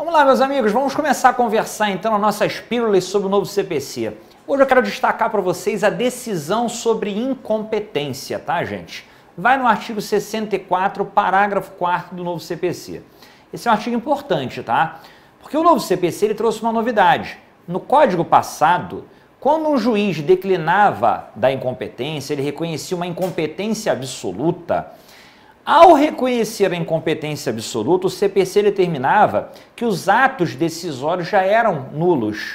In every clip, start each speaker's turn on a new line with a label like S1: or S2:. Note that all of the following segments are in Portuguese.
S1: Vamos lá, meus amigos, vamos começar a conversar então as nossas pílulas sobre o novo CPC. Hoje eu quero destacar para vocês a decisão sobre incompetência, tá, gente? Vai no artigo 64, parágrafo 4 do novo CPC. Esse é um artigo importante, tá? Porque o novo CPC ele trouxe uma novidade. No código passado, quando um juiz declinava da incompetência, ele reconhecia uma incompetência absoluta, ao reconhecer a incompetência absoluta, o CPC determinava que os atos decisórios já eram nulos.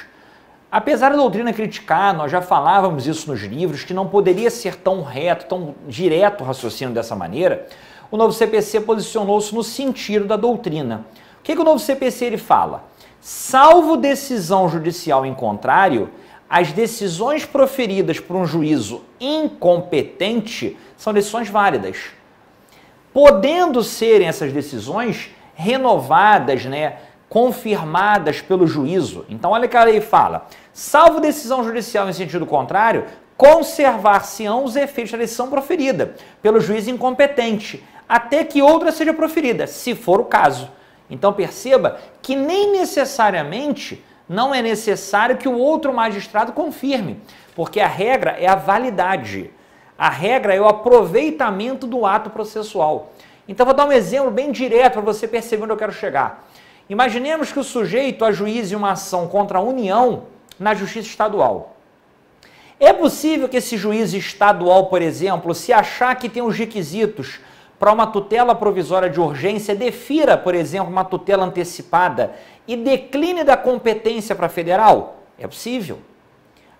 S1: Apesar da doutrina criticar, nós já falávamos isso nos livros, que não poderia ser tão reto, tão direto o raciocínio dessa maneira, o novo CPC posicionou-se no sentido da doutrina. O que, que o novo CPC ele fala? Salvo decisão judicial em contrário, as decisões proferidas por um juízo incompetente são decisões válidas podendo serem essas decisões renovadas, né, confirmadas pelo juízo. Então, olha o que a lei fala. Salvo decisão judicial em sentido contrário, conservar-se-ão os efeitos da decisão proferida pelo juiz incompetente, até que outra seja proferida, se for o caso. Então, perceba que nem necessariamente não é necessário que o outro magistrado confirme, porque a regra é a validade. A regra é o aproveitamento do ato processual. Então, vou dar um exemplo bem direto para você perceber onde eu quero chegar. Imaginemos que o sujeito ajuize uma ação contra a União na Justiça Estadual. É possível que esse juiz estadual, por exemplo, se achar que tem os requisitos para uma tutela provisória de urgência, defira, por exemplo, uma tutela antecipada e decline da competência para federal? É possível.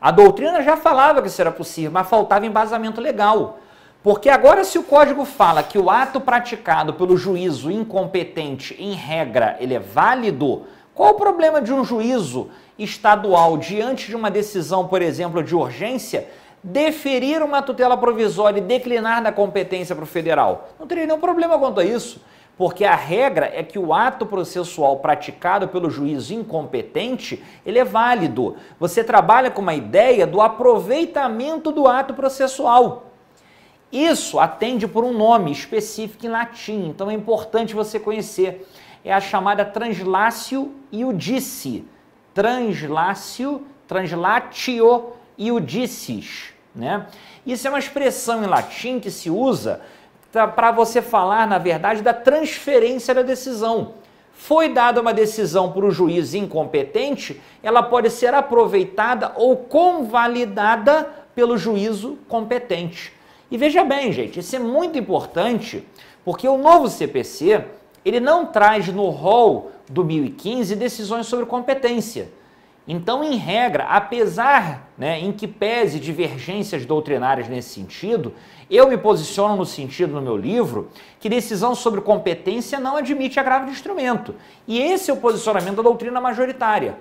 S1: A doutrina já falava que isso era possível, mas faltava embasamento legal. Porque agora, se o código fala que o ato praticado pelo juízo incompetente, em regra, ele é válido, qual o problema de um juízo estadual, diante de uma decisão, por exemplo, de urgência, deferir uma tutela provisória e declinar da competência para o federal? Não teria nenhum problema quanto a isso. Porque a regra é que o ato processual praticado pelo juiz incompetente, ele é válido. Você trabalha com uma ideia do aproveitamento do ato processual. Isso atende por um nome específico em latim, então é importante você conhecer. É a chamada translácio iudice. Translacio translatio iudicis. Né? Isso é uma expressão em latim que se usa para você falar, na verdade, da transferência da decisão. Foi dada uma decisão para o juiz incompetente, ela pode ser aproveitada ou convalidada pelo juízo competente. E veja bem, gente, isso é muito importante, porque o novo CPC, ele não traz no rol do 1015 decisões sobre competência. Então, em regra, apesar né, em que pese divergências doutrinárias nesse sentido, eu me posiciono no sentido, no meu livro, que decisão sobre competência não admite agravo de instrumento. E esse é o posicionamento da doutrina majoritária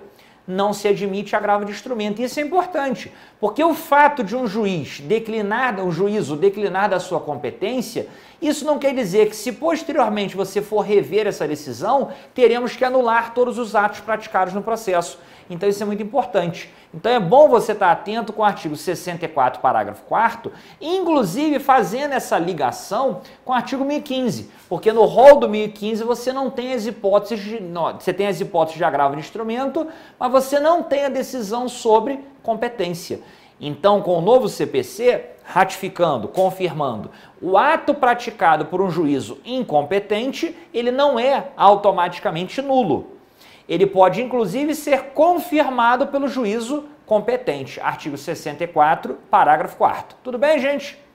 S1: não se admite agravo de instrumento. Isso é importante, porque o fato de um juiz declinar, um juízo declinar da sua competência, isso não quer dizer que se posteriormente você for rever essa decisão, teremos que anular todos os atos praticados no processo. Então isso é muito importante. Então é bom você estar atento com o artigo 64, parágrafo 4 inclusive fazendo essa ligação com o artigo 1015, porque no rol do 1015 você não tem as hipóteses de, não, você tem as hipóteses de agravo de instrumento, mas você não tem a decisão sobre competência. Então, com o novo CPC, ratificando, confirmando, o ato praticado por um juízo incompetente, ele não é automaticamente nulo ele pode, inclusive, ser confirmado pelo juízo competente. Artigo 64, parágrafo 4. Tudo bem, gente?